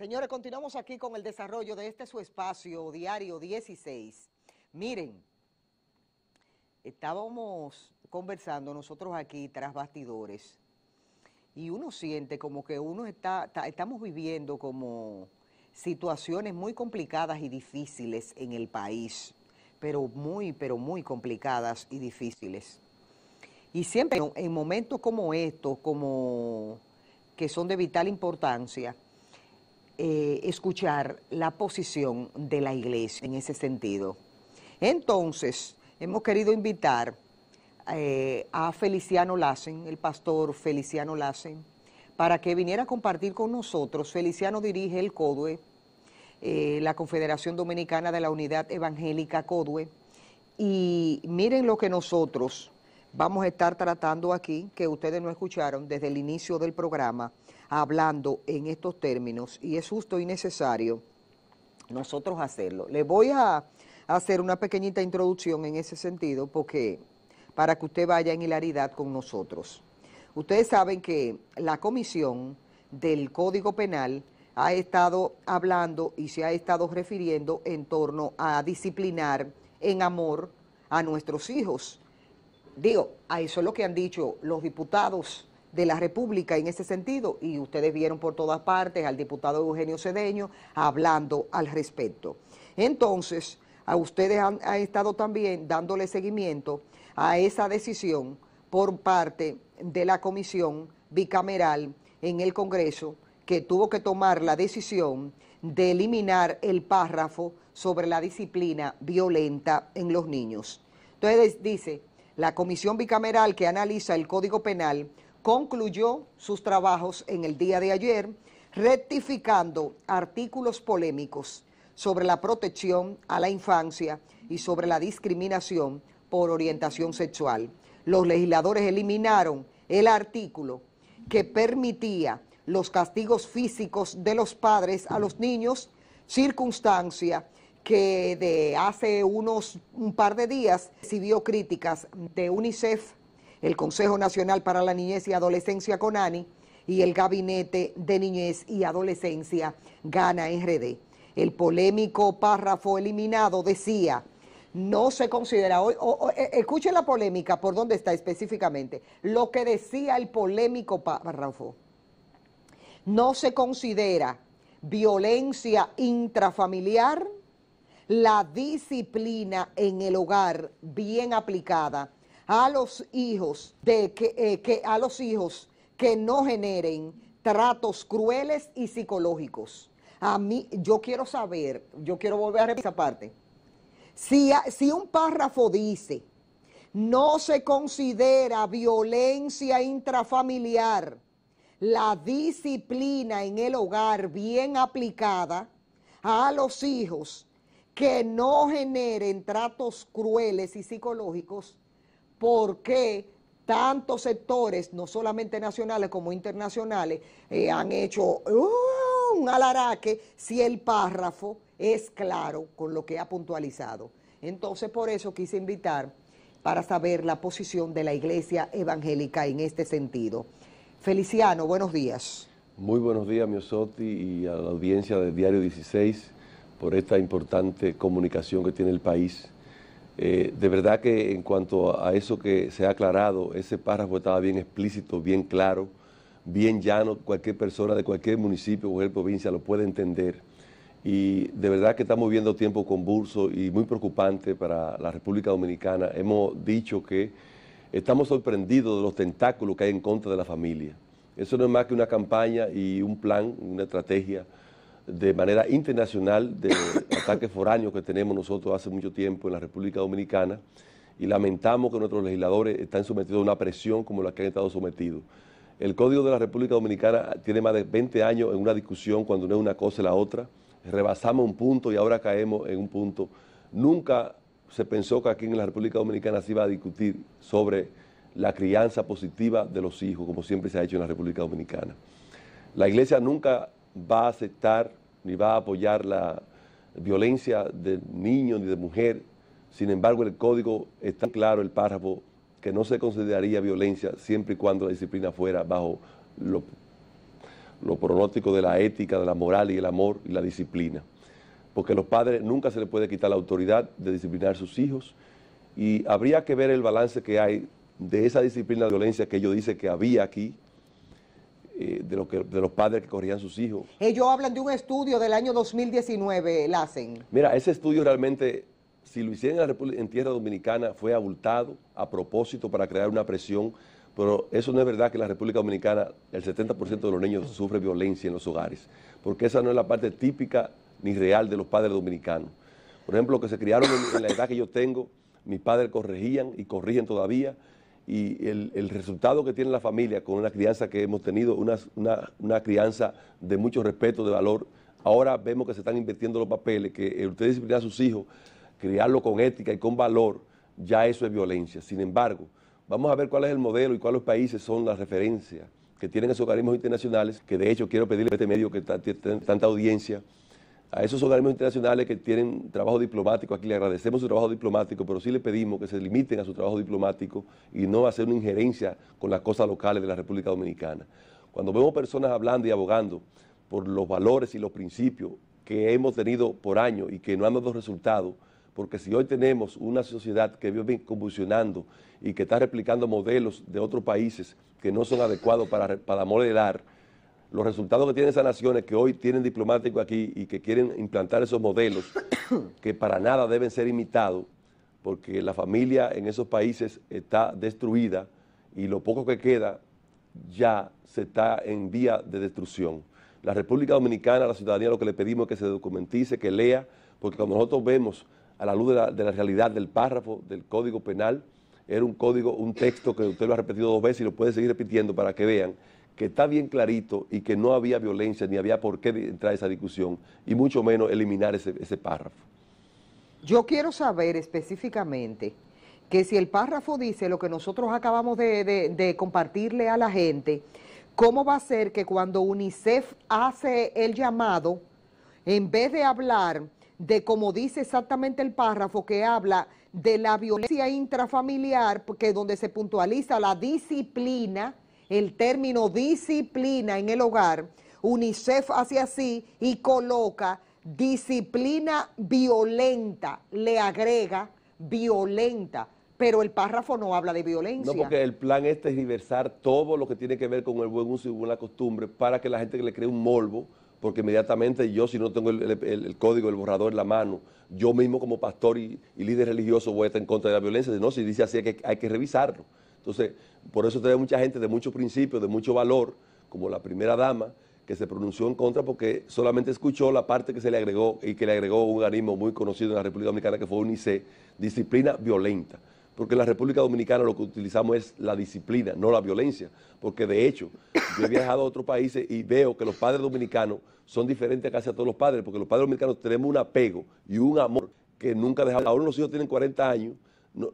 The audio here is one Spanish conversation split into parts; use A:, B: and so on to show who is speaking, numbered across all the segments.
A: Señores, continuamos aquí con el desarrollo de este su espacio diario 16. Miren, estábamos conversando nosotros aquí tras bastidores y uno siente como que uno está, estamos viviendo como situaciones muy complicadas y difíciles en el país, pero muy, pero muy complicadas y difíciles. Y siempre en momentos como estos, como que son de vital importancia, eh, escuchar la posición de la iglesia en ese sentido. Entonces, hemos querido invitar eh, a Feliciano Lassen, el pastor Feliciano Lassen, para que viniera a compartir con nosotros. Feliciano dirige el CODUE, eh, la Confederación Dominicana de la Unidad Evangélica CODUE, y miren lo que nosotros vamos a estar tratando aquí, que ustedes no escucharon desde el inicio del programa, hablando en estos términos y es justo y necesario nosotros hacerlo. Les voy a hacer una pequeñita introducción en ese sentido porque para que usted vaya en hilaridad con nosotros. Ustedes saben que la comisión del Código Penal ha estado hablando y se ha estado refiriendo en torno a disciplinar en amor a nuestros hijos Digo, a eso es lo que han dicho los diputados de la República en ese sentido y ustedes vieron por todas partes al diputado Eugenio Cedeño hablando al respecto. Entonces, a ustedes han, estado también dándole seguimiento a esa decisión por parte de la comisión bicameral en el Congreso que tuvo que tomar la decisión de eliminar el párrafo sobre la disciplina violenta en los niños. Entonces dice, la comisión bicameral que analiza el Código Penal concluyó sus trabajos en el día de ayer, rectificando artículos polémicos sobre la protección a la infancia y sobre la discriminación por orientación sexual. Los legisladores eliminaron el artículo que permitía los castigos físicos de los padres a los niños, circunstancia que de hace unos un par de días recibió críticas de UNICEF, el Consejo Nacional para la Niñez y Adolescencia CONANI y el Gabinete de Niñez y Adolescencia Gana RD. El polémico párrafo eliminado decía, no se considera, o, e, escuchen la polémica, por dónde está específicamente, lo que decía el polémico párrafo, no se considera violencia intrafamiliar, la disciplina en el hogar bien aplicada a los hijos de eh, que, a los hijos que no generen tratos crueles y psicológicos. A mí, yo quiero saber, yo quiero volver a repetir esa parte. Si, si un párrafo dice, no se considera violencia intrafamiliar, la disciplina en el hogar bien aplicada a los hijos que no generen tratos crueles y psicológicos, porque tantos sectores, no solamente nacionales como internacionales, eh, han hecho uh, un alaraque si el párrafo es claro con lo que ha puntualizado. Entonces, por eso quise invitar para saber la posición de la Iglesia Evangélica en este sentido. Feliciano, buenos días.
B: Muy buenos días, Miosotti, y a la audiencia del Diario 16 por esta importante comunicación que tiene el país. Eh, de verdad que en cuanto a eso que se ha aclarado, ese párrafo estaba bien explícito, bien claro, bien llano, cualquier persona de cualquier municipio o cualquier provincia lo puede entender. Y de verdad que estamos viendo tiempo convulso y muy preocupante para la República Dominicana. Hemos dicho que estamos sorprendidos de los tentáculos que hay en contra de la familia. Eso no es más que una campaña y un plan, una estrategia de manera internacional de ataques foráneos que tenemos nosotros hace mucho tiempo en la República Dominicana y lamentamos que nuestros legisladores están sometidos a una presión como la que han estado sometidos. El Código de la República Dominicana tiene más de 20 años en una discusión cuando no es una cosa y la otra. Rebasamos un punto y ahora caemos en un punto. Nunca se pensó que aquí en la República Dominicana se iba a discutir sobre la crianza positiva de los hijos, como siempre se ha hecho en la República Dominicana. La Iglesia nunca va a aceptar ni va a apoyar la violencia de niños ni de mujer. Sin embargo, el código está claro, el párrafo, que no se consideraría violencia siempre y cuando la disciplina fuera bajo lo, lo pronóstico de la ética, de la moral y el amor y la disciplina. Porque a los padres nunca se les puede quitar la autoridad de disciplinar a sus hijos y habría que ver el balance que hay de esa disciplina de violencia que ellos dicen que había aquí, eh, de, los padres que corrían sus hijos.
A: Ellos hablan de un estudio del año 2019, el
B: Mira, ese estudio realmente, si lo hicieran en, tierra dominicana, fue abultado a propósito para crear una presión pero eso no es verdad que en la República Dominicana el 70% de los niños sufre violencia en los hogares, porque esa no es la parte típica ni real de los padres dominicanos. Por ejemplo, los que se criaron en la edad que yo tengo, mis padres corregían y corrigen todavía, y el, resultado que tiene la familia con una crianza que hemos tenido, una, crianza de mucho respeto, de valor, ahora vemos que se están invirtiendo los papeles, que usted disciplinar a sus hijos, crearlo con ética y con valor, ya eso es violencia. Sin embargo, vamos a ver cuál es el modelo y cuáles países son las referencias que tienen esos organismos internacionales, que de hecho quiero pedirle a este medio que tanta audiencia, a esos organismos internacionales que tienen trabajo diplomático aquí, le agradecemos su trabajo diplomático, pero sí le pedimos que se limiten a su trabajo diplomático y no hacer una injerencia con las cosas locales de la República Dominicana. Cuando vemos personas hablando y abogando por los valores y los principios que hemos tenido por años y que no han dado resultados, porque si hoy tenemos una sociedad que vive convulsionando y que está replicando modelos de otros países que no son adecuados para, para modelar, los resultados que tienen esas naciones que hoy tienen diplomáticos aquí y que quieren implantar esos modelos que para nada deben ser imitados, porque la familia en esos países está destruida y lo poco que queda ya se está en vía de destrucción. La República Dominicana, la ciudadanía, lo que le pedimos es que se documentice, que lea, porque como nosotros vemos a la luz de la, de la realidad del párrafo del Código Penal, era un código, un texto que usted lo ha repetido dos veces y lo puede seguir repitiendo para que vean que está bien clarito y que no había violencia ni había por qué entrar a esa discusión y mucho menos eliminar ese, párrafo.
A: Yo quiero saber específicamente que si el párrafo dice lo que nosotros acabamos de, compartirle a la gente, ¿cómo va a ser que cuando UNICEF hace el llamado, en vez de hablar de como dice exactamente el párrafo que habla de la violencia intrafamiliar, que donde se puntualiza la disciplina, el término disciplina en el hogar, UNICEF hace así y coloca disciplina violenta, le agrega violenta, pero el párrafo no habla de violencia. No, porque
B: el plan este es diversar todo lo que tiene que ver con el buen uso y buena costumbre para que la gente le cree un molvo, porque inmediatamente yo, si no tengo el, código, el borrador en la mano, yo mismo como pastor y, líder religioso voy a estar en contra de la violencia. No, si dice así, que, hay que revisarlo. Entonces, por eso tenemos mucha gente de muchos principios, de mucho valor, como la primera dama, que se pronunció en contra porque solamente escuchó la parte que se le agregó y que le agregó un ánimo muy conocido en la República Dominicana que fue UNICE, disciplina violenta. Porque en la República Dominicana lo que utilizamos es la disciplina, no la violencia. Porque de hecho, yo he viajado a otros países y veo que los padres dominicanos son diferentes casi a todos los padres, porque los padres dominicanos tenemos un apego y un amor que nunca dejamos. Ahora los hijos tienen 40 años,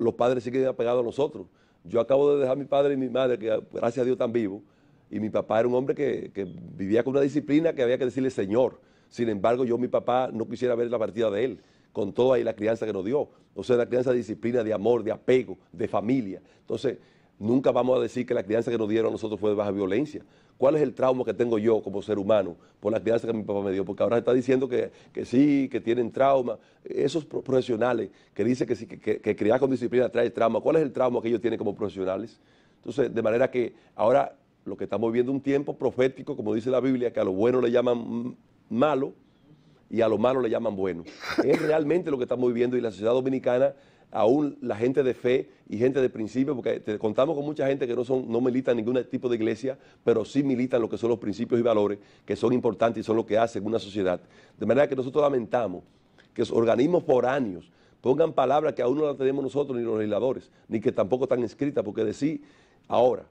B: los padres siguen apegados a nosotros yo acabo de dejar a mi padre y mi madre, que gracias a Dios están vivos, y mi papá era un hombre que, vivía con una disciplina que había que decirle Señor. Sin embargo, yo, mi papá, no quisiera ver la partida de él, con toda ahí la crianza que nos dio. O sea, la crianza de disciplina, de amor, de apego, de familia. Entonces, Nunca vamos a decir que la crianza que nos dieron a nosotros fue de baja violencia. ¿Cuál es el trauma que tengo yo como ser humano por la crianza que mi papá me dio? Porque ahora está diciendo que, sí, que tienen trauma. Esos profesionales que dicen que, sí, que, criar con disciplina trae trauma, ¿cuál es el trauma que ellos tienen como profesionales? Entonces, de manera que ahora lo que estamos es un tiempo profético, como dice la Biblia, que a lo bueno le llaman malo y a lo malo le llaman bueno. Es realmente lo que estamos viviendo y la sociedad dominicana aún la gente de fe y gente de principio, porque contamos con mucha gente que no, son, no militan ningún tipo de iglesia, pero sí militan lo que son los principios y valores que son importantes y son lo que hacen una sociedad. De manera que nosotros lamentamos que los organismos años pongan palabras que aún no las tenemos nosotros, ni los legisladores, ni que tampoco están escritas, porque decir ahora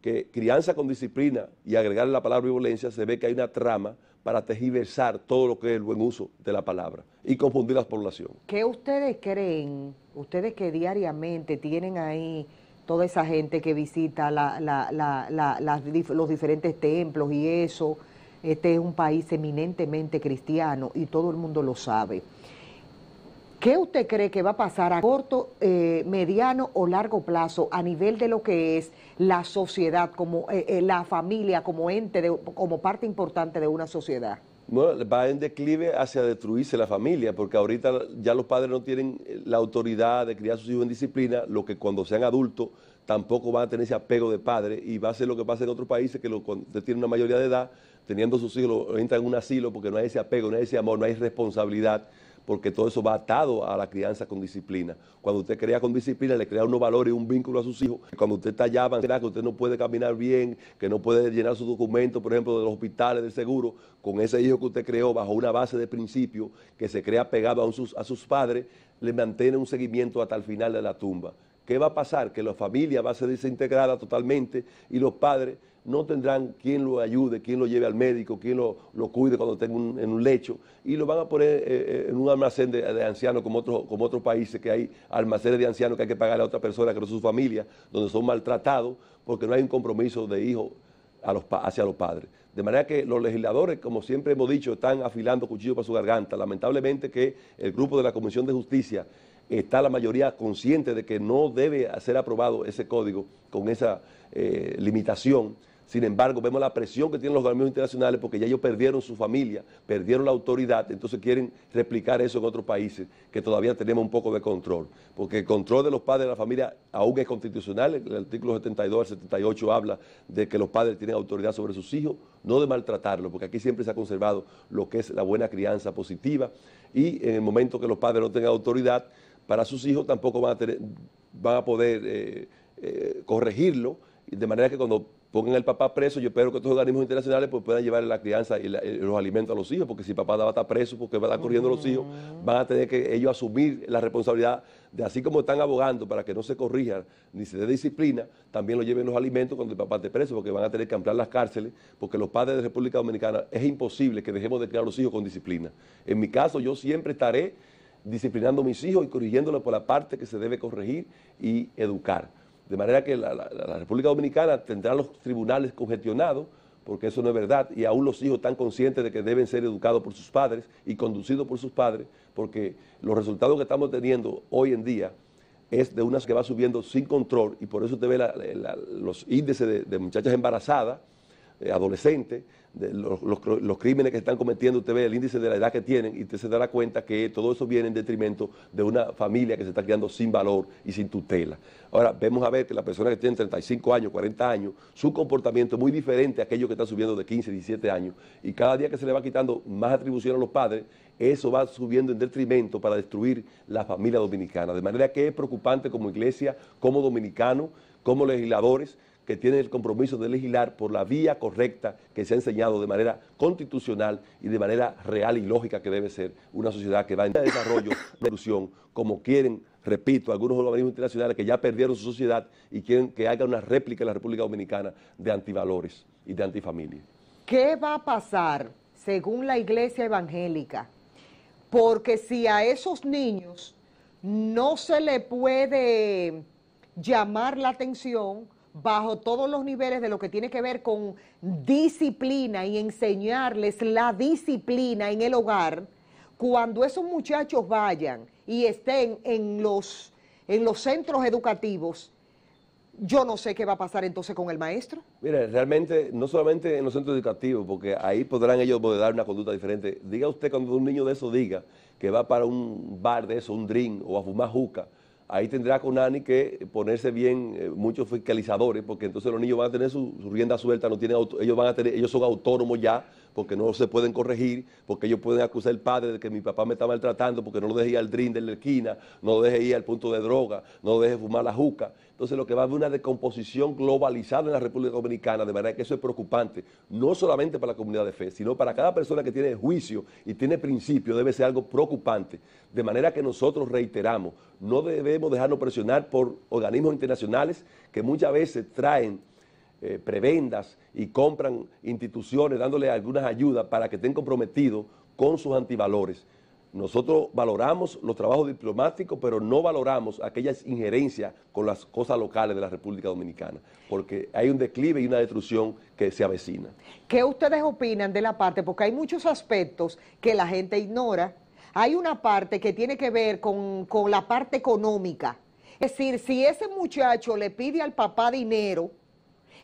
B: que crianza con disciplina y agregar la palabra violencia, se ve que hay una trama para tejiversar todo lo que es el buen uso de la palabra y confundir a la población.
A: ¿Qué ustedes creen, ustedes que diariamente tienen ahí toda esa gente que visita los diferentes templos y eso? Este es un país eminentemente cristiano y todo el mundo lo sabe. ¿Qué usted cree que va a pasar a corto, eh, mediano o largo plazo a nivel de lo que es la sociedad, como eh, eh, la familia, como ente, como parte importante de una sociedad?
B: Bueno, va en declive hacia destruirse la familia, porque ahorita ya los padres no tienen la autoridad de criar a sus hijos en disciplina, lo que cuando sean adultos tampoco van a tener ese apego de padre, y va a ser lo que pasa en otros países que lo, cuando tienen una mayoría de edad, teniendo sus hijos, entran en un asilo porque no hay ese apego, no hay ese amor, no hay responsabilidad porque todo eso va atado a la crianza con disciplina. Cuando usted crea con disciplina, le crea unos valores y un vínculo a sus hijos. Cuando usted está allá, que usted no puede caminar bien, que no puede llenar sus documentos, por ejemplo, de los hospitales, del seguro, con ese hijo que usted creó bajo una base de principio que se crea pegado a, a sus padres, le mantiene un seguimiento hasta el final de la tumba. ¿Qué va a pasar? Que la familia va a ser desintegrada totalmente y los padres no tendrán quien lo ayude, quien lo lleve al médico, quien lo, cuide cuando esté en un, en un, lecho, y lo van a poner eh, eh, en un almacén de, ancianos como otros como países que hay almacenes de ancianos que hay que pagar a otra persona que no es su familia, donde son maltratados porque no hay un compromiso de hijo a los, hacia los padres. De manera que los legisladores, como siempre hemos dicho, están afilando cuchillos para su garganta. Lamentablemente que el grupo de la Comisión de Justicia está la mayoría consciente de que no debe ser aprobado ese código con esa eh, limitación. Sin embargo, vemos la presión que tienen los gobiernos internacionales porque ya ellos perdieron su familia, perdieron la autoridad, entonces quieren replicar eso en otros países que todavía tenemos un poco de control. Porque el control de los padres de la familia aún es constitucional, el artículo 72 al 78 habla de que los padres tienen autoridad sobre sus hijos, no de maltratarlos, porque aquí siempre se ha conservado lo que es la buena crianza positiva y en el momento que los padres no tengan autoridad, para sus hijos tampoco van a, poder eh, eh, corregirlo, de manera que cuando pongan al papá preso, yo espero que estos organismos internacionales pues, puedan llevar la crianza y los alimentos a los hijos, porque si papá va a estar preso, porque va a estar corriendo los hijos, mm. van a tener que ellos asumir la responsabilidad de así como están abogando para que no se corrija ni se dé disciplina, también lo lleven los alimentos cuando el papá esté preso, porque van a tener que ampliar las cárceles, porque los padres de República Dominicana es imposible que dejemos de criar a los hijos con disciplina. En mi caso, yo siempre estaré disciplinando a mis hijos y corrigiéndolos por la parte que se debe corregir y educar. De manera que la, República Dominicana tendrá los tribunales congestionados, porque eso no es verdad, y aún los hijos están conscientes de que deben ser educados por sus padres y conducidos por sus padres, porque los resultados que estamos teniendo hoy en día es de unas que va subiendo sin control, y por eso te ve los índices de muchachas embarazadas, eh, adolescentes, los, crímenes que están cometiendo, usted ve el índice de la edad que tienen y usted se dará cuenta que todo eso viene en detrimento de una familia que se está quedando sin valor y sin tutela. Ahora, vemos a ver que las personas que tiene 35 años, 40 años, su comportamiento es muy diferente a aquellos que están subiendo de 15, 17 años y cada día que se le va quitando más atribución a los padres, eso va subiendo en detrimento para destruir la familia dominicana. De manera que es preocupante como iglesia, como dominicano, como legisladores, que tiene el compromiso de legislar por la vía correcta que se ha enseñado de manera constitucional y de manera real y lógica que debe ser una sociedad que va en desarrollo, evolución, como quieren, repito, algunos organismos internacionales que ya perdieron su sociedad y quieren que haga una réplica en la República Dominicana de antivalores y de antifamilia.
A: ¿Qué va a pasar según la Iglesia Evangélica? Porque si a esos niños no se le puede llamar la atención, bajo todos los niveles de lo que tiene que ver con disciplina y enseñarles la disciplina en el hogar, cuando esos muchachos vayan y estén en los, en los centros educativos, yo no sé qué va a pasar entonces con el maestro.
B: Mire, realmente, no solamente en los centros educativos, porque ahí podrán ellos dar una conducta diferente. Diga usted cuando un niño de eso diga que va para un bar de eso, un drink o a fumar juca, ahí tendrá Conani que ponerse bien eh, muchos fiscalizadores, porque entonces los niños van a tener su, rienda suelta, no tienen ellos van a tener, ellos son autónomos ya, porque no se pueden corregir, porque ellos pueden acusar al padre de que mi papá me está maltratando, porque no lo dejé ir al drink de la esquina, no lo dejé ir al punto de droga, no lo dejé fumar la juca. Entonces lo que va a haber una descomposición globalizada en la República Dominicana, de manera que eso es preocupante, no solamente para la comunidad de fe, sino para cada persona que tiene juicio y tiene principio, debe ser algo preocupante. De manera que nosotros reiteramos, no debemos dejarnos presionar por organismos internacionales que muchas veces traen ...prevendas eh, prebendas y compran instituciones dándole algunas ayudas para que estén comprometidos con sus antivalores. Nosotros valoramos los trabajos diplomáticos, pero no valoramos aquellas injerencias con las cosas locales de la República Dominicana, porque hay un declive y una destrucción que se avecina.
A: ¿Qué ustedes opinan de la parte? Porque hay muchos aspectos que la gente ignora. Hay una parte que tiene que ver con, con la parte económica. Es decir, si ese muchacho le pide al papá dinero,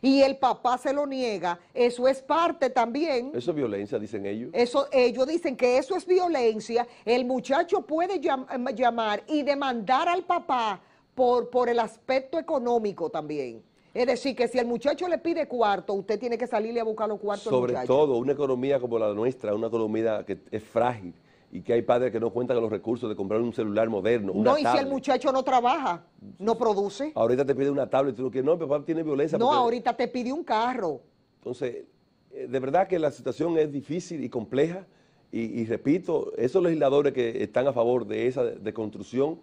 A: y el papá se lo niega, eso es parte también.
B: Eso es violencia, dicen ellos.
A: Eso, ellos dicen que eso es violencia. El muchacho puede em, llamar y demandar al papá por, por el aspecto económico también. Es decir, que si el muchacho le pide cuarto, usted tiene que salirle a buscar los cuartos. Sobre al
B: todo, una economía como la nuestra, una economía que es frágil y que hay padres que no cuentan con los recursos de comprar un celular moderno, una No, y si el
A: muchacho no trabaja, no produce.
B: Ahorita te pide una tablet y tú lo que no, papá tiene violencia. No, ahorita
A: te pide un carro.
B: Entonces, eh, de verdad que la situación es difícil y compleja y, repito, esos legisladores que están a favor de esa deconstrucción,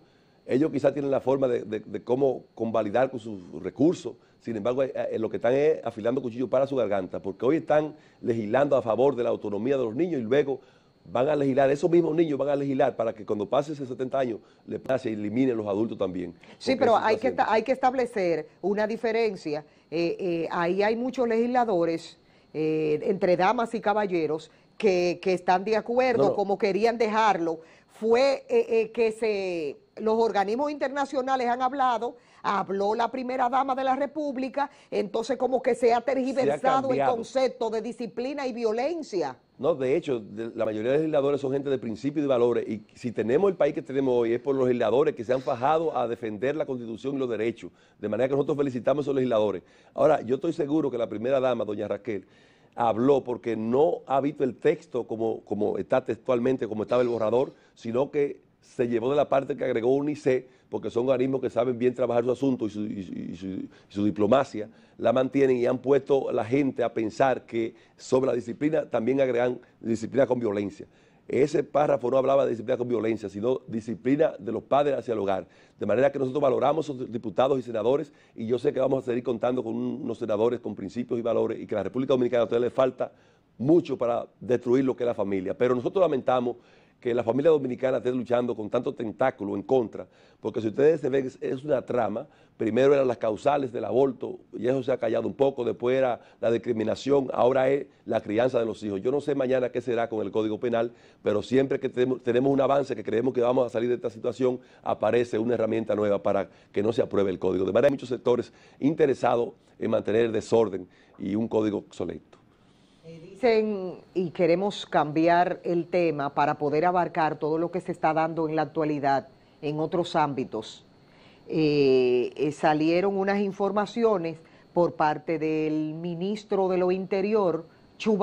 B: ellos quizás tienen la forma de, de, cómo convalidar con sus recursos, sin embargo, eh, eh, lo que están es afilando cuchillos para su garganta, porque hoy están legislando a favor de la autonomía de los niños y luego van a legislar, esos mismos niños van a legislar para que cuando pase ese 70 años le pase y eliminen los adultos también. Sí, pero hay que,
A: hay que establecer una diferencia. Eh, eh, ahí hay muchos legisladores, eh, entre damas y caballeros, que, están de acuerdo, como querían dejarlo. Fue que se, los organismos internacionales han hablado habló la primera dama de la República, entonces como que se ha tergiversado el concepto de disciplina y violencia.
B: No, de hecho, la mayoría de los legisladores son gente de principios y de valores. Y si tenemos el país que tenemos hoy es por los legisladores que se han fajado a defender la constitución y los derechos. De manera que nosotros felicitamos a esos legisladores. Ahora, yo estoy seguro que la primera dama, doña Raquel, habló porque no ha visto el texto como, como está textualmente, como estaba el borrador, sino que se llevó de la parte que agregó UNICE, porque son organismos que saben bien trabajar su asunto y su, diplomacia, la mantienen y han puesto a la gente a pensar que sobre la disciplina también agregan disciplina con violencia. Ese párrafo no hablaba de disciplina con violencia, sino disciplina de los padres hacia el hogar. De manera que nosotros valoramos a los diputados y senadores y yo sé que vamos a seguir contando con unos senadores con principios y valores y que a la República Dominicana todavía le falta mucho para destruir lo que es la familia. Pero nosotros lamentamos que la familia dominicana esté luchando con tanto tentáculo en contra, porque si ustedes se ven, es una trama, primero eran las causales del aborto, y eso se ha callado un poco, después era la discriminación, ahora es la crianza de los hijos. Yo no sé mañana qué será con el Código Penal, pero siempre que tenemos un avance, que creemos que vamos a salir de esta situación, aparece una herramienta nueva para que no se apruebe el Código. De manera que hay muchos sectores interesados en mantener el desorden y un Código obsoleto
A: y queremos cambiar el tema para poder abarcar todo lo que se está dando en la actualidad en otros ámbitos. Eh, eh, salieron unas informaciones por parte del ministro de lo Interior, Chu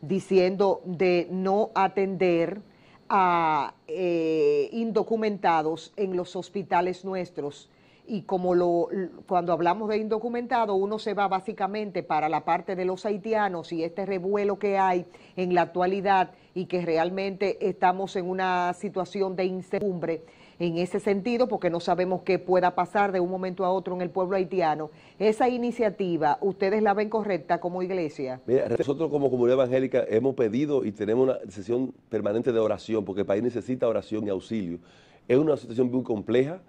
A: diciendo de no atender a eh, indocumentados en los hospitales nuestros y como lo, cuando hablamos de indocumentado, uno se va básicamente para la parte de los haitianos y este revuelo que hay en la actualidad y que realmente estamos en una situación de incertidumbre en ese sentido, porque no sabemos qué pueda pasar de un momento a otro en el pueblo haitiano. Esa iniciativa, ¿ustedes la ven correcta como iglesia?
B: nosotros como comunidad evangélica hemos pedido y tenemos una sesión permanente de oración, porque el país necesita oración y auxilio. Es una situación muy compleja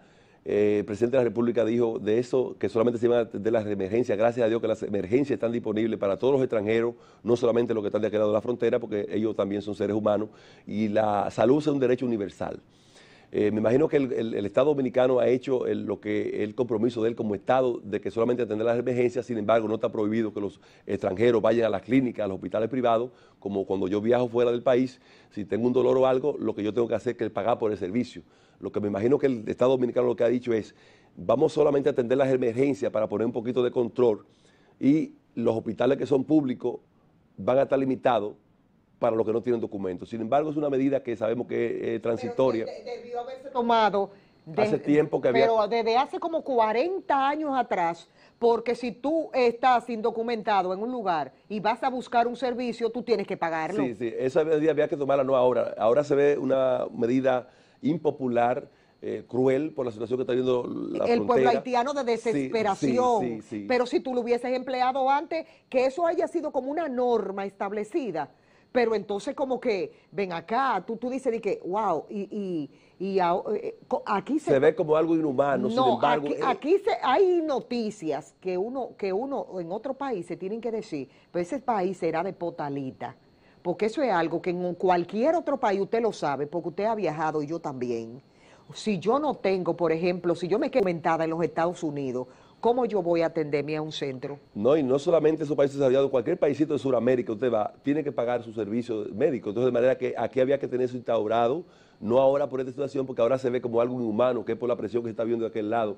B: eh, el presidente de la República dijo de eso que solamente se iban a atender las emergencias. Gracias a Dios que las emergencias están disponibles para todos los extranjeros, no solamente los que están de aquel lado de la frontera, porque ellos también son seres humanos. Y la salud es un derecho universal. Eh, me imagino que el, Estado dominicano ha hecho lo que el compromiso de él como Estado de que solamente atender las emergencias, sin embargo, no está prohibido que los extranjeros vayan a las clínicas, a los hospitales privados, como cuando yo viajo fuera del país, si tengo un dolor o algo, lo que yo tengo que hacer es pagar por el servicio. Lo que me imagino que el Estado dominicano lo que ha dicho es, vamos solamente a atender las emergencias para poner un poquito de control y los hospitales que son públicos van a estar limitados para los que no tienen documentos. Sin embargo, es una medida que sabemos que es eh, transitoria.
A: debió haberse tomado.
B: hace tiempo que Pero
A: desde hace como 40 años atrás, porque si tú estás indocumentado en un lugar y vas a buscar un servicio, tú tienes que pagarlo. Sí,
B: sí, esa medida había que tomarla no ahora. Ahora se ve una medida impopular, eh, cruel por la situación que está viendo la El pueblo haitiano de desesperación. Pero si
A: tú lo hubieses empleado antes, que eso haya sido como una norma establecida, pero entonces como que, ven acá, tú, tú dices de que, wow, y, y, eh, aquí se... ve
B: como algo inhumano, no, sin embargo... Eh, aquí,
A: se, hay noticias que uno, que uno en otro país se tienen que decir, pero ese país será de potalita, porque eso es algo que en cualquier otro país usted lo sabe, porque usted ha viajado y yo también. Si yo no tengo, por ejemplo, si yo me quedo comentada en los Estados Unidos, ¿cómo yo voy a atenderme a un centro?
B: No, y no solamente esos países desarrollados, cualquier paísito de Sudamérica usted va, tiene que pagar su servicio médico. Entonces, de manera que aquí había que tener eso instaurado, no ahora por esta situación, porque ahora se ve como algo inhumano, que es por la presión que se está viendo de aquel lado.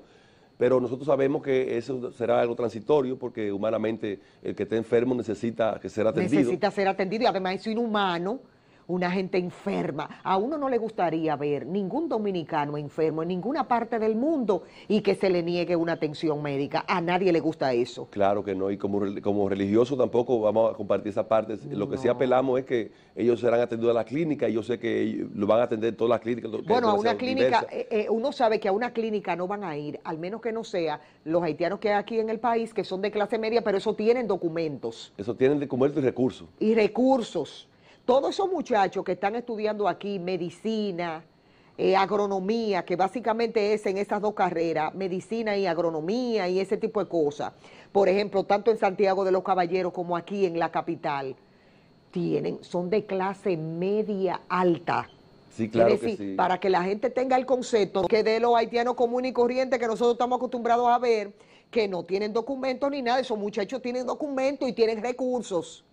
B: Pero nosotros sabemos que eso será algo transitorio porque humanamente el que esté enfermo necesita que ser atendido. Necesita
A: ser atendido y además es inhumano una gente enferma. A uno no le gustaría ver ningún dominicano enfermo en ninguna parte del mundo y que se le niegue una atención médica. A nadie le gusta eso.
B: Claro que no, y como, como religioso tampoco vamos a compartir esa parte. Lo que sí apelamos es que ellos serán atendidos a la clínica y yo sé que lo van a atender todas las clínicas. Bueno, a una clínica,
A: eh, eh, uno sabe que a una clínica no van a ir, al menos que no sea los haitianos que hay aquí en el país, que son de clase media, pero eso tienen documentos.
B: Eso tienen documentos y recursos.
A: Y recursos todos esos muchachos que están estudiando aquí medicina, eh, agronomía, que básicamente es en esas dos carreras, medicina y agronomía y ese tipo de cosas, por ejemplo, tanto en Santiago de los Caballeros como aquí en la capital, tienen, son de clase media alta.
B: Sí, claro que sí. para
A: que la gente tenga el concepto que de los haitianos comunes y corrientes que nosotros estamos acostumbrados a ver, que no tienen documentos ni nada, esos muchachos tienen documentos y tienen recursos.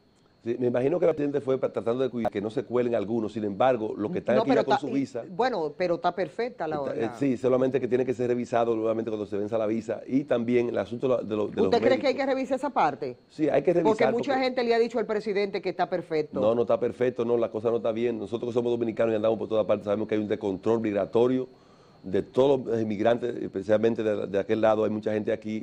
B: Me imagino que el presidente fue tratando de cuidar que no se cuelen algunos, sin embargo, los que están aquí con su visa...
A: Bueno, pero está perfecta la hora. Eh,
B: sí, solamente que tiene que ser revisado nuevamente cuando se venza la visa y también el asunto de, los ¿Usted cree que
A: hay que revisar esa parte?
B: Sí, hay que revisar. Porque mucha
A: gente le ha dicho al presidente que está perfecto. No,
B: no está perfecto, no, la cosa no está bien. Nosotros que somos dominicanos y andamos por todas partes sabemos que hay un descontrol migratorio de todos los inmigrantes, eh, especialmente de, aquel lado, hay mucha gente aquí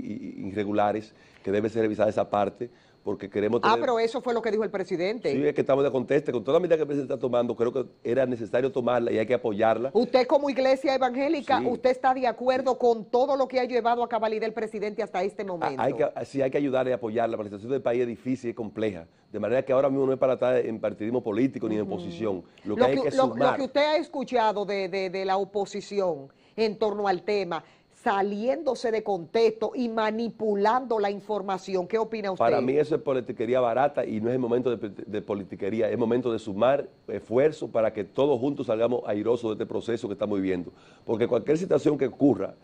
B: irregulares que debe ser revisada esa parte porque queremos ah, tener... Ah, pero
A: eso fue lo que dijo el presidente. Sí, es que
B: estamos de conteste. Con toda la medida que el presidente está tomando, creo que era necesario tomarla y hay que apoyarla.
A: Usted como iglesia evangélica, ¿usted está de acuerdo con todo lo que ha llevado a cabalidad el presidente hasta este ah, momento? Hay que,
B: ah, sí, hay que ayudar y porque La situación del país es difícil y compleja. De manera que ahora mismo no es para estar en partidismo político ni en oposición. Lo que, hay que sumar... lo que usted
A: ha escuchado de la oposición en torno al tema saliéndose de contexto y manipulando la información. ¿Qué opina usted? Para mí eso
B: es politiquería barata y no es el momento de, politiquería, es momento de sumar esfuerzos para que todos juntos salgamos airosos de este proceso que estamos viviendo. Porque cualquier situación que ocurra,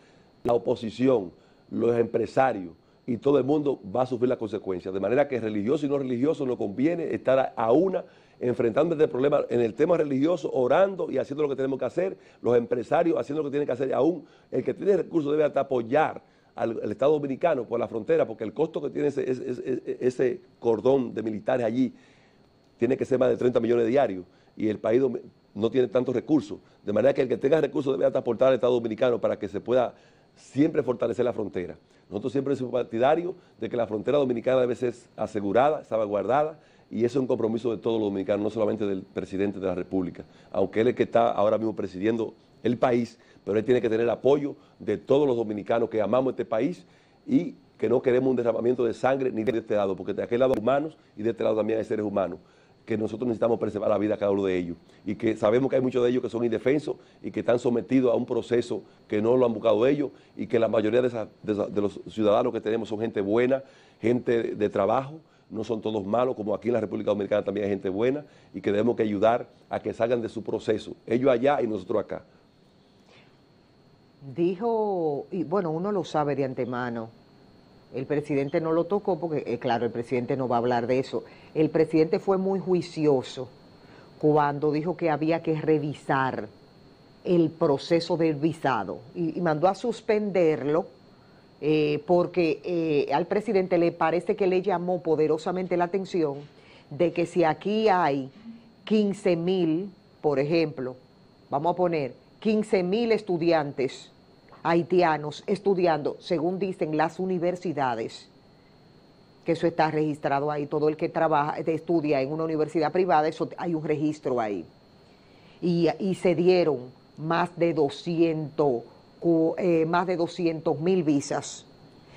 B: la oposición, los empresarios y todo el mundo va a sufrir las consecuencias. De manera que religioso y no religioso nos conviene estar a una enfrentando este problema en el tema religioso, orando y haciendo lo que tenemos que hacer, los empresarios haciendo lo que tienen que hacer, y aún el que tiene recursos debe hasta apoyar al, Estado Dominicano por la frontera, porque el costo que tiene ese, cordón de militares allí tiene que ser más de 30 millones diarios y el país no tiene tantos recursos. De manera que el que tenga recursos debe hasta aportar al Estado Dominicano para que se pueda siempre fortalecer la frontera. Nosotros siempre somos partidarios de que la frontera dominicana debe ser asegurada, salvaguardada, y eso es un compromiso de todos los dominicanos, no solamente del presidente de la República, aunque él es que está ahora mismo presidiendo el país, pero él tiene que tener el apoyo de todos los dominicanos que amamos este país y que no queremos un derramamiento de sangre ni de este lado, porque de aquel lado hay humanos y de este lado también hay seres humanos, que nosotros necesitamos preservar la vida de cada uno de ellos y que sabemos que hay muchos de ellos que son indefensos y que están sometidos a un proceso que no lo han buscado ellos y que la mayoría de los ciudadanos que tenemos son gente buena, gente de trabajo no son todos malos, como aquí en la República Dominicana también hay gente buena y que debemos que ayudar a que salgan de su proceso, ellos allá y nosotros acá.
A: Dijo, y bueno, uno lo sabe de antemano, el presidente no lo tocó porque, eh, claro, el presidente no va a hablar de eso. El presidente fue muy juicioso cuando dijo que había que revisar el proceso del visado y mandó a suspenderlo eh, porque eh, al presidente le parece que le llamó poderosamente la atención de que si aquí hay 15 mil, por ejemplo, vamos a poner 15 mil estudiantes haitianos estudiando, según dicen las universidades, que eso está registrado ahí, todo el que trabaja, eh, estudia en una universidad privada, eso hay un registro ahí. Y, y se dieron más de 200 eh, más de 200 mil visas.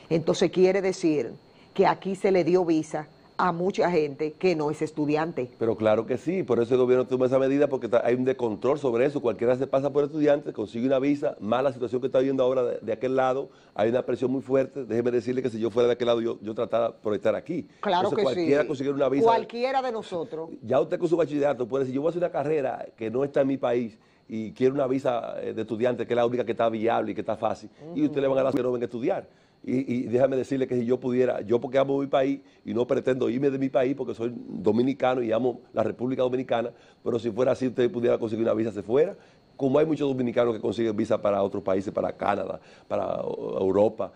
A: Entonces quiere decir que aquí se le dio visa a mucha gente que no es estudiante.
B: Pero claro que sí, por eso el gobierno toma esa medida porque hay un descontrol sobre eso. Cualquiera se pasa por estudiante, consigue una visa, más la situación que está viendo ahora de, aquel lado, hay una presión muy fuerte. Déjeme decirle que si yo fuera de aquel lado, yo, yo tratara por estar aquí. Claro que cualquiera sí. una visa.
A: Cualquiera de nosotros.
B: Ya usted con su bachillerato puede decir, yo voy a hacer una carrera que no está en mi país y quiere una visa eh, de estudiante, que es la única que está viable y que está fácil, y usted le van a dar que no ven a estudiar. Y, y, déjame decirle que si yo pudiera, yo porque amo mi país y no pretendo irme de mi país porque soy dominicano y amo la República Dominicana, pero si fuera así usted pudiera conseguir una visa se fuera, como hay muchos dominicanos que consiguen visa para otros países, para Canadá, para Europa,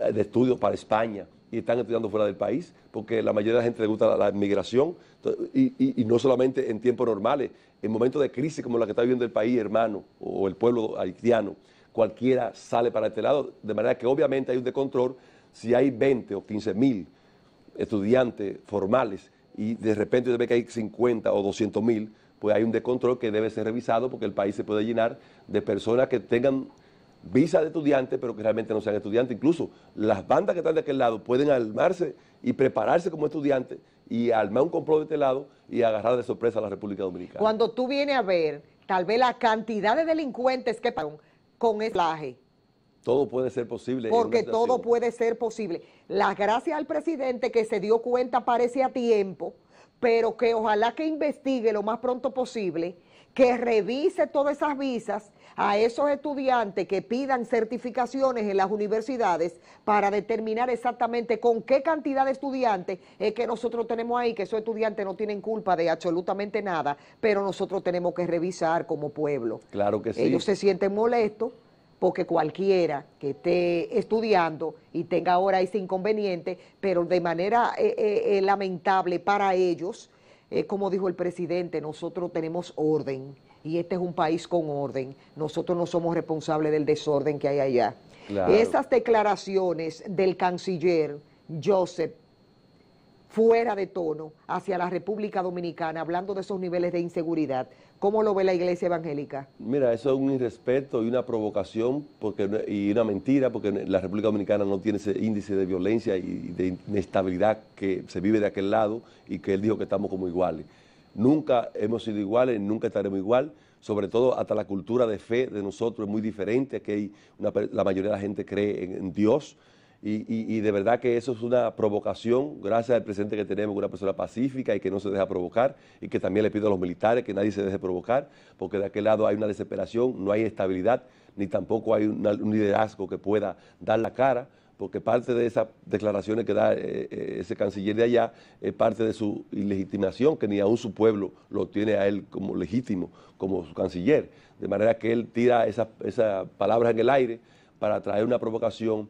B: eh, de estudios para España y están estudiando fuera del país, porque la mayoría de la gente le gusta la, inmigración, y, y, no solamente en tiempos normales, en momentos de crisis como la que está viviendo el país, hermano, o el pueblo haitiano, cualquiera sale para este lado, de manera que obviamente hay un descontrol, si hay 20 o 15 mil estudiantes formales y de repente se ve que hay 50 o 200 mil, pues hay un descontrol que debe ser revisado porque el país se puede llenar de personas que tengan ...visa de estudiante, pero que realmente no sean estudiantes. Incluso las bandas que están de aquel lado pueden armarse y prepararse como estudiantes y armar un complot de este lado y agarrar de sorpresa a la República Dominicana.
A: Cuando tú vienes a ver, tal vez la cantidad de delincuentes que pagan con ese
B: Todo puede ser posible. Porque todo
A: puede ser posible. Las gracias al presidente que se dio cuenta parece a tiempo, pero que ojalá que investigue lo más pronto posible que revise todas esas visas a esos estudiantes que pidan certificaciones en las universidades para determinar exactamente con qué cantidad de estudiantes es que nosotros tenemos ahí, que esos estudiantes no tienen culpa de absolutamente nada, pero nosotros tenemos que revisar como pueblo.
B: Claro que sí. Ellos se
A: sienten molestos porque cualquiera que esté estudiando y tenga ahora ese inconveniente, pero de manera eh, eh, eh, lamentable para ellos, es como dijo el presidente, nosotros tenemos orden y este es un país con orden. Nosotros no somos responsables del desorden que hay allá. Esas declaraciones del canciller Joseph fuera de tono hacia la República Dominicana, hablando de esos niveles de inseguridad. ¿Cómo lo ve la iglesia evangélica?
B: Mira, eso es un irrespeto y una provocación porque, y una mentira, porque la República Dominicana no tiene ese índice de violencia y de inestabilidad que se vive de aquel lado y que él dijo que estamos como iguales. Nunca hemos sido iguales, nunca estaremos igual, sobre todo hasta la cultura de fe de nosotros es muy diferente, que la mayoría de la gente cree en Dios, y, de verdad que eso es una provocación, gracias al presidente que tenemos, una persona pacífica y que no se deja provocar, y que también le pido a los militares que nadie se deje provocar, porque de aquel lado hay una desesperación, no hay estabilidad, ni tampoco hay un liderazgo que pueda dar la cara, porque parte de esas declaraciones que da eh, eh, ese canciller de allá es parte de su ilegitimación, que ni aún su pueblo lo tiene a él como legítimo, como su canciller. De manera que él tira esas, esas palabras en el aire para traer una provocación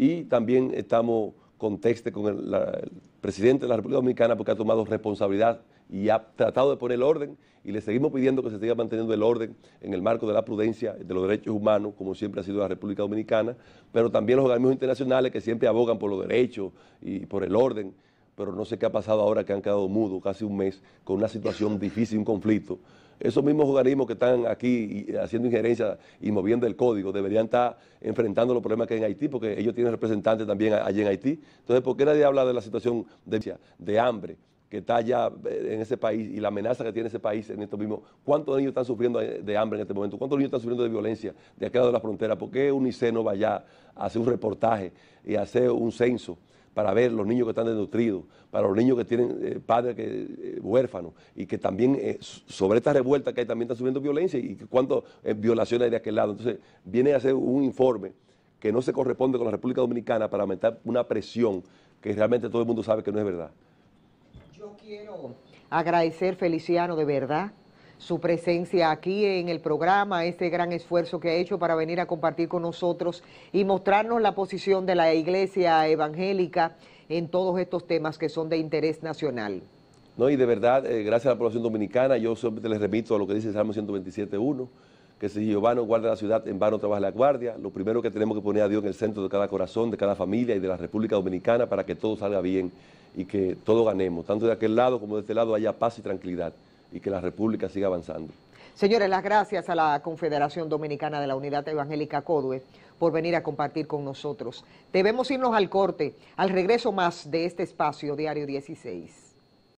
B: y también estamos con con el, presidente de la República Dominicana, porque ha tomado responsabilidad y ha tratado de poner el orden y le seguimos pidiendo que se siga manteniendo el orden en el marco de la prudencia, de los derechos humanos, como siempre ha sido la República Dominicana, pero también los organismos internacionales que siempre abogan por los derechos y por el orden, pero no sé qué ha pasado ahora que han quedado mudos casi un mes con una situación difícil, un conflicto esos mismos organismos que están aquí eh, haciendo injerencia y moviendo el código deberían estar enfrentando los problemas que hay en Haití, porque ellos tienen representantes también allí en Haití. Entonces, ¿por qué nadie habla de la situación de, de hambre? que está allá eh, en ese país y la amenaza que tiene ese país en estos mismos? ¿Cuántos niños están sufriendo eh, de hambre en este momento? ¿Cuántos niños están sufriendo de violencia de acá de la frontera? ¿Por qué UNICEF no va allá a hacer un reportaje y hacer un censo? para ver los niños que están desnutridos, para los niños que tienen eh, padres que, eh, huérfanos y que también eh, sobre esta revuelta que hay también están subiendo violencia y cuántas violaciones hay de aquel lado. Entonces, viene a hacer un informe que no se corresponde con la República Dominicana para aumentar una presión que realmente todo el mundo sabe que no es verdad.
A: Yo quiero agradecer, Feliciano, de verdad su presencia aquí en el programa, este gran esfuerzo que ha hecho para venir a compartir con nosotros y mostrarnos la posición de la Iglesia evangélica en todos estos temas que son de interés nacional.
B: No, y de verdad, eh, gracias a la población dominicana, yo siempre les remito a lo que dice el Salmo 127.1, que si Giovanni guarda la ciudad, en vano trabaja la guardia. Lo primero que tenemos que poner a Dios en el centro de cada corazón, de cada familia y de la República Dominicana para que todo salga bien y que todo ganemos, tanto de aquel lado como de este lado haya paz y tranquilidad y que la República siga avanzando.
A: Señores, las gracias a la Confederación Dominicana de la Unidad Evangélica Codue por venir a compartir con nosotros. Debemos irnos al corte, al regreso más de este espacio, Diario 16.